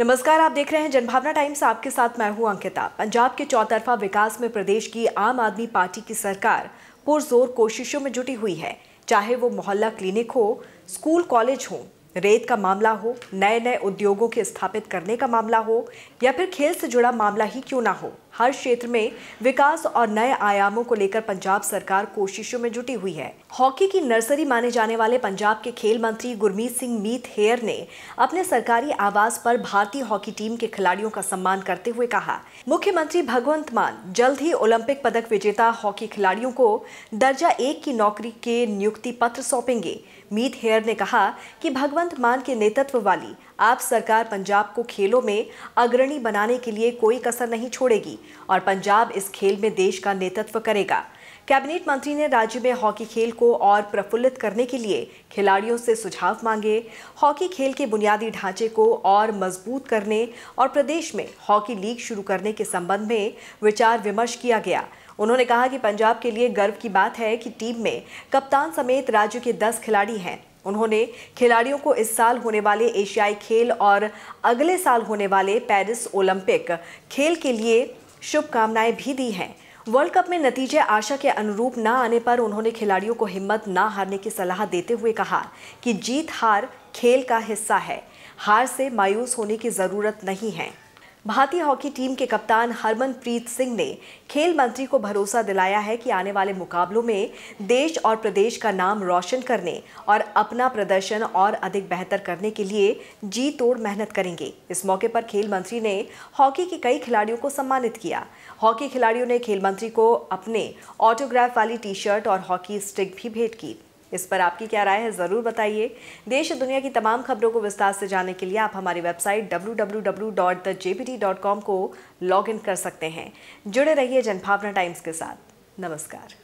नमस्कार आप देख रहे हैं जनभावना टाइम्स आपके साथ मैं हूं अंकिता पंजाब के चौतरफा विकास में प्रदेश की आम आदमी पार्टी की सरकार पुरजोर कोशिशों में जुटी हुई है चाहे वो मोहल्ला क्लिनिक हो स्कूल कॉलेज हो रेत का मामला हो नए नए उद्योगों के स्थापित करने का मामला हो या फिर खेल से जुड़ा मामला ही क्यों ना हो हर क्षेत्र में विकास और नए आयामों को लेकर पंजाब सरकार कोशिशों में जुटी हुई है हॉकी की नर्सरी माने जाने वाले पंजाब के खेल मंत्री गुरमीत सिंह मीत हेयर ने अपने सरकारी आवास पर भारतीय हॉकी टीम के खिलाड़ियों का सम्मान करते हुए कहा मुख्यमंत्री भगवंत मान जल्द ही ओलंपिक पदक विजेता हॉकी खिलाड़ियों को दर्जा एक की नौकरी के नियुक्ति पत्र सौंपेंगे मीत हेयर ने कहा कि भगवंत मान के नेतृत्व वाली आप सरकार पंजाब को खेलों में अग्रणी बनाने के लिए कोई कसर नहीं छोड़ेगी और पंजाब इस खेल में देश का नेतृत्व करेगा कैबिनेट मंत्री ने राज्य में हॉकी खेल को और प्रफुल्लित करने के लिए खिलाड़ियों से सुझाव मांगे हॉकी खेल के बुनियादी ढांचे को और मजबूत करने और प्रदेश में हॉकी लीग शुरू करने के संबंध में विचार विमर्श किया गया उन्होंने कहा कि पंजाब के लिए गर्व की बात है कि टीम में कप्तान समेत राज्य के 10 खिलाड़ी हैं उन्होंने खिलाड़ियों को इस साल होने वाले एशियाई खेल और अगले साल होने वाले पेरिस ओलंपिक खेल के लिए शुभकामनाएं भी दी हैं वर्ल्ड कप में नतीजे आशा के अनुरूप न आने पर उन्होंने खिलाड़ियों को हिम्मत न हारने की सलाह देते हुए कहा कि जीत हार खेल का हिस्सा है हार से मायूस होने की ज़रूरत नहीं है भारतीय हॉकी टीम के कप्तान हरमनप्रीत सिंह ने खेल मंत्री को भरोसा दिलाया है कि आने वाले मुकाबलों में देश और प्रदेश का नाम रोशन करने और अपना प्रदर्शन और अधिक बेहतर करने के लिए जी तोड़ मेहनत करेंगे इस मौके पर खेल मंत्री ने हॉकी के कई खिलाड़ियों को सम्मानित किया हॉकी खिलाड़ियों ने खेल मंत्री को अपने ऑटोग्राफ वाली टी शर्ट और हॉकी स्टिक भी भेंट की इस पर आपकी क्या राय है ज़रूर बताइए देश और दुनिया की तमाम खबरों को विस्तार से जानने के लिए आप हमारी वेबसाइट www.thejpd.com को लॉग इन कर सकते हैं जुड़े रहिए जनभावना टाइम्स के साथ नमस्कार